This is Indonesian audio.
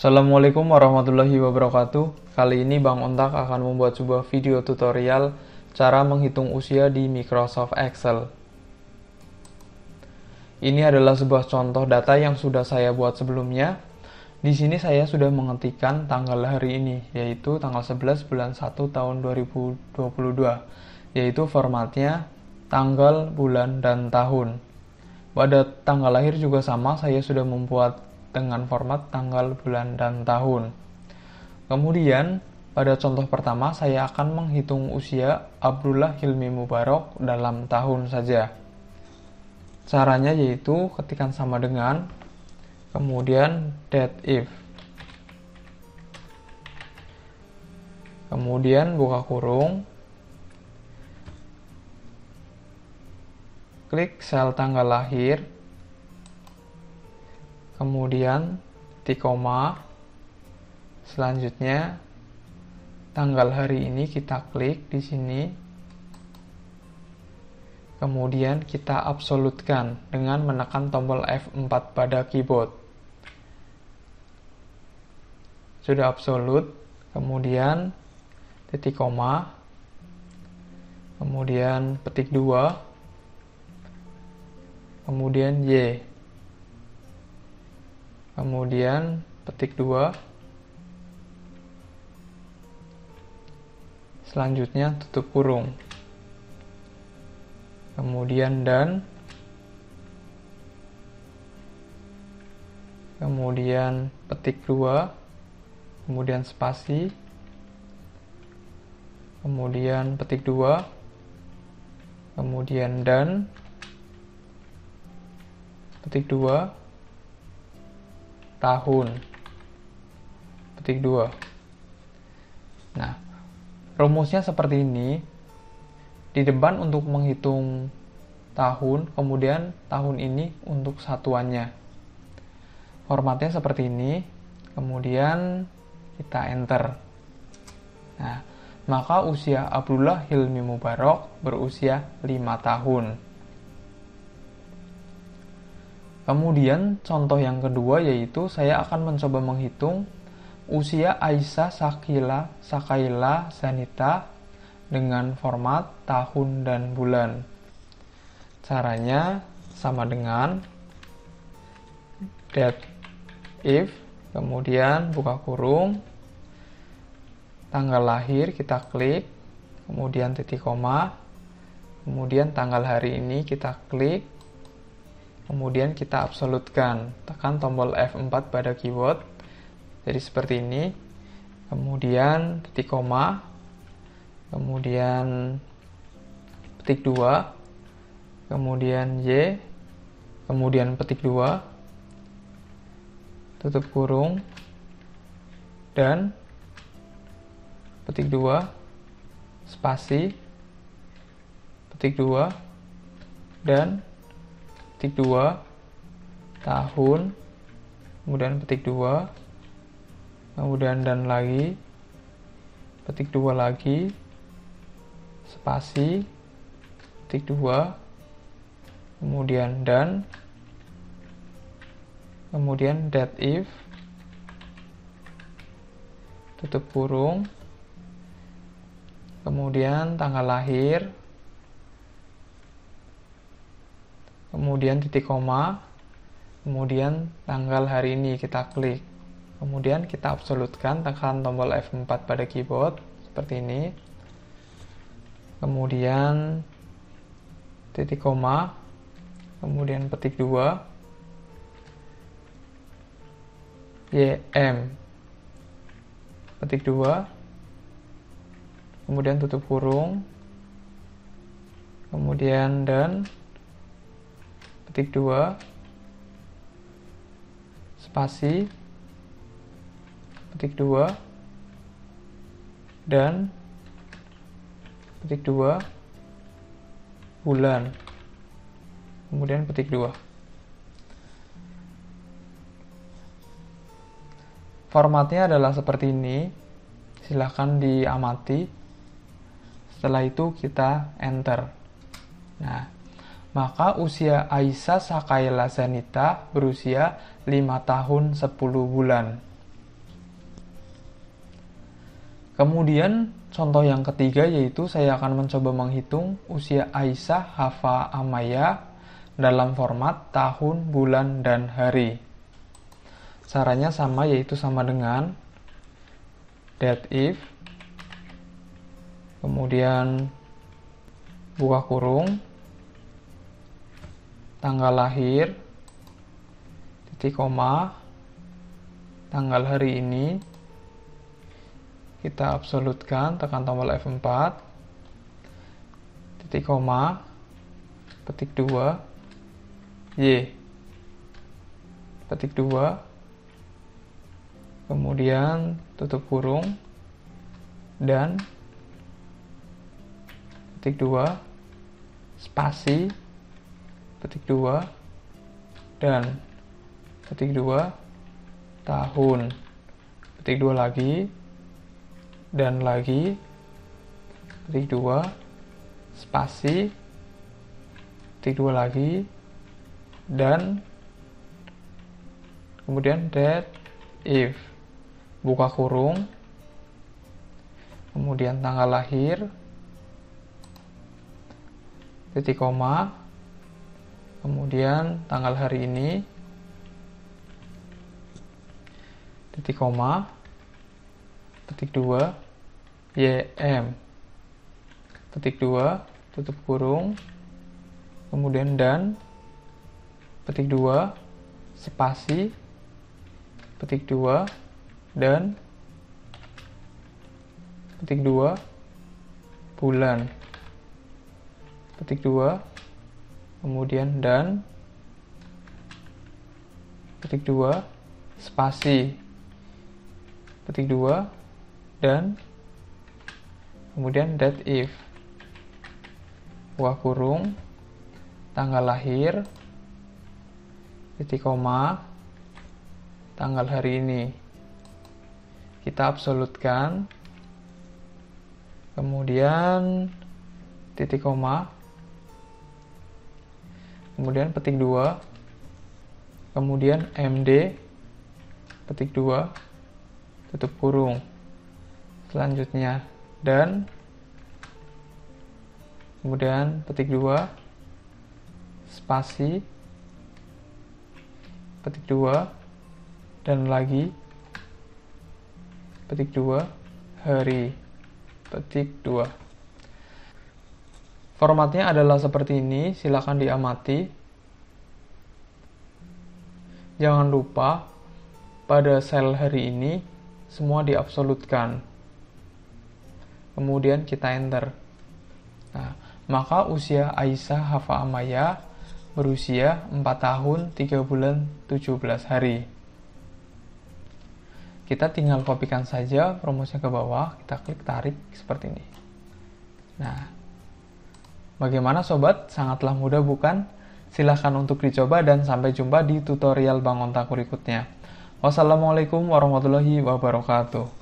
Assalamualaikum warahmatullahi wabarakatuh. Kali ini Bang Ontak akan membuat sebuah video tutorial cara menghitung usia di Microsoft Excel. Ini adalah sebuah contoh data yang sudah saya buat sebelumnya. Di sini saya sudah mengetikkan tanggal hari ini, yaitu tanggal 11 bulan 1 tahun 2022, yaitu formatnya tanggal, bulan, dan tahun. Pada tanggal lahir juga sama, saya sudah membuat dengan format tanggal, bulan, dan tahun. Kemudian, pada contoh pertama, saya akan menghitung usia Abdullah Hilmi Mubarok dalam tahun saja. Caranya yaitu ketikan sama dengan, kemudian dead if. Kemudian buka kurung. Klik sel tanggal lahir, kemudian titik koma, selanjutnya tanggal hari ini kita klik di sini, kemudian kita absolutkan dengan menekan tombol F4 pada keyboard. Sudah absolut, kemudian titik koma, kemudian petik 2, kemudian Y kemudian petik dua selanjutnya tutup kurung kemudian dan kemudian petik dua kemudian spasi kemudian petik dua kemudian dan petik dua tahun. Petik 2. Nah, rumusnya seperti ini. Di depan untuk menghitung tahun, kemudian tahun ini untuk satuannya. Formatnya seperti ini, kemudian kita enter. Nah, maka usia Abdullah Hilmi Mubarok berusia 5 tahun. Kemudian contoh yang kedua yaitu saya akan mencoba menghitung usia Aisyah, Sakila, Sakaila, Sanita dengan format tahun dan bulan. Caranya sama dengan that if kemudian buka kurung tanggal lahir kita klik kemudian titik koma kemudian tanggal hari ini kita klik kemudian kita absolutkan tekan tombol F4 pada keyboard jadi seperti ini kemudian titik koma kemudian petik 2 kemudian Y kemudian petik 2 tutup kurung dan petik 2 spasi petik 2 dan petik dua tahun kemudian petik dua kemudian dan lagi petik dua lagi spasi petik dua kemudian dan kemudian that if tutup kurung kemudian tanggal lahir kemudian titik koma, kemudian tanggal hari ini kita klik. Kemudian kita absolutkan tekan tombol F4 pada keyboard seperti ini. Kemudian titik koma, kemudian petik 2 YM petik 2 kemudian tutup kurung kemudian dan ketik 2 spasi petik 2 dan petik 2 bulan kemudian petik 2 formatnya adalah seperti ini silahkan diamati setelah itu kita enter nah maka usia Aisyah Sakaila Zenita berusia 5 tahun 10 bulan. Kemudian contoh yang ketiga yaitu saya akan mencoba menghitung usia Aisyah Hafa Amaya dalam format tahun, bulan, dan hari. Caranya sama yaitu sama dengan that if kemudian buka kurung tanggal lahir, titik koma, tanggal hari ini, kita absolutkan, tekan tombol F4, titik koma, petik 2, Y, petik 2, kemudian tutup kurung, dan petik 2, spasi, petik dua dan petik dua tahun petik dua lagi dan lagi petik dua spasi petik dua lagi dan kemudian that if buka kurung kemudian tanggal lahir titik koma kemudian tanggal hari ini titik koma titik 2 YM titik 2 tutup kurung kemudian dan petik 2 spasi petik 2 dan petik 2 bulan petik 2 kemudian dan petik 2 spasi petik 2 dan kemudian that if buah kurung tanggal lahir titik koma tanggal hari ini kita absolutkan kemudian titik koma kemudian petik 2 kemudian MD petik 2 tutup kurung selanjutnya dan kemudian petik 2 spasi petik 2 dan lagi petik 2 hari petik 2 Formatnya adalah seperti ini, silakan diamati. Jangan lupa, pada sel hari ini, semua diabsolutkan. Kemudian kita enter. Nah, maka usia Aisyah Hafa Amaya berusia 4 tahun 3 bulan 17 hari. Kita tinggal kopikan saja promosinya ke bawah, kita klik tarik seperti ini. Nah, Bagaimana sobat? Sangatlah mudah bukan? Silahkan untuk dicoba dan sampai jumpa di tutorial bangun Onta berikutnya. Wassalamualaikum warahmatullahi wabarakatuh.